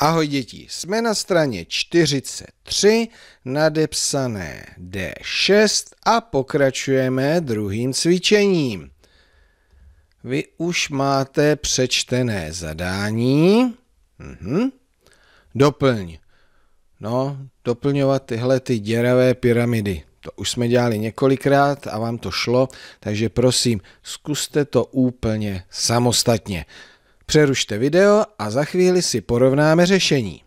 Ahoj děti, jsme na straně 43, nadepsané D6 a pokračujeme druhým cvičením. Vy už máte přečtené zadání. Mhm. Doplň. No, doplňovat tyhle ty děravé pyramidy. To už jsme dělali několikrát a vám to šlo, takže prosím, zkuste to úplně samostatně. Přerušte video a za chvíli si porovnáme řešení.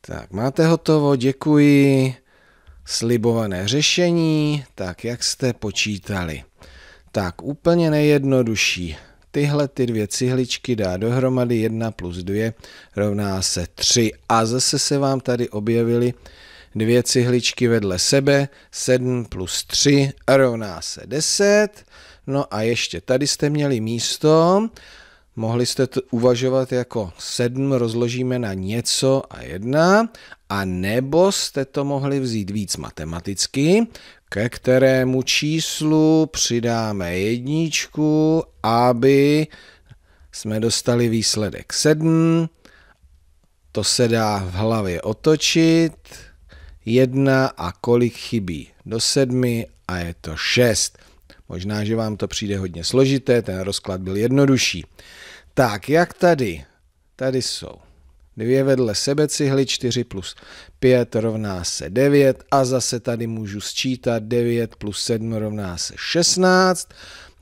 Tak, máte hotovo, děkuji. Slibované řešení, tak jak jste počítali. Tak, úplně nejjednodušší. Tyhle ty dvě cihličky dá dohromady 1 plus 2 rovná se 3. A zase se vám tady objevily dvě cihličky vedle sebe, 7 plus 3 rovná se 10. No a ještě tady jste měli místo, mohli jste to uvažovat jako 7 rozložíme na něco a 1, a nebo jste to mohli vzít víc matematicky, ke kterému číslu přidáme jedničku, aby jsme dostali výsledek 7. To se dá v hlavě otočit, jedna a kolik chybí do sedmi a je to šest. Možná, že vám to přijde hodně složité, ten rozklad byl jednodušší. Tak, jak tady? Tady jsou dvě vedle sebe cihly, 4 plus 5 rovná se 9 a zase tady můžu sčítat 9 plus 7 rovná se 16.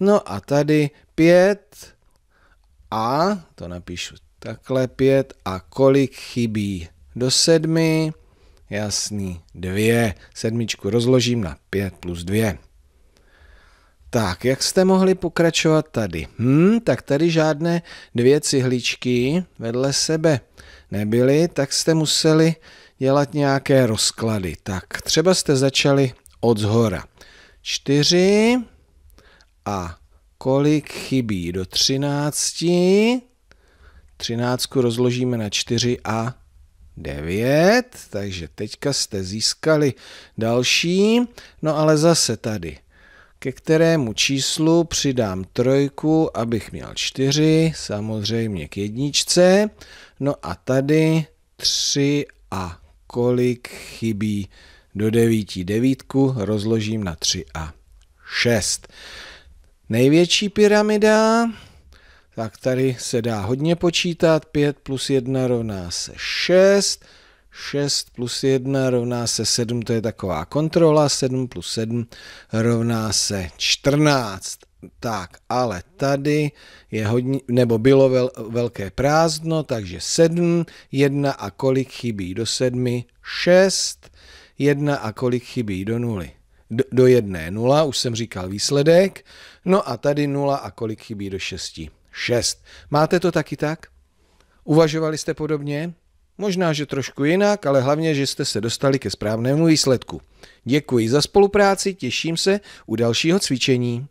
No a tady 5 a, to napíšu takhle, 5 a kolik chybí do sedmi? Jasný, dvě. Sedmičku rozložím na pět plus dvě. Tak, jak jste mohli pokračovat tady? Hm, tak tady žádné dvě cihličky vedle sebe nebyly, tak jste museli dělat nějaké rozklady. Tak, třeba jste začali od zhora. Čtyři a kolik chybí do třinácti? Třináctku rozložíme na čtyři a 9, takže teďka jste získali další, no ale zase tady ke kterému číslu přidám trojku, abych měl čtyři, samozřejmě k jedničce. No a tady tři a kolik chybí do devíti devítku rozložím na tři a šest. Největší pyramida tak tady se dá hodně počítat. 5 plus 1 rovná se 6. 6 plus 1 rovná se 7, to je taková kontrola, 7 plus 7 rovná se 14. Tak, ale tady je hodně, nebo bylo vel, velké prázdno, takže 7, 1 a kolik chybí do 7? 6, 1 a kolik chybí do 0? Do, do 1 je 0, už jsem říkal výsledek. No a tady 0 a kolik chybí do 6? 6. Máte to taky tak? Uvažovali jste podobně? Možná, že trošku jinak, ale hlavně, že jste se dostali ke správnému výsledku. Děkuji za spolupráci, těším se u dalšího cvičení.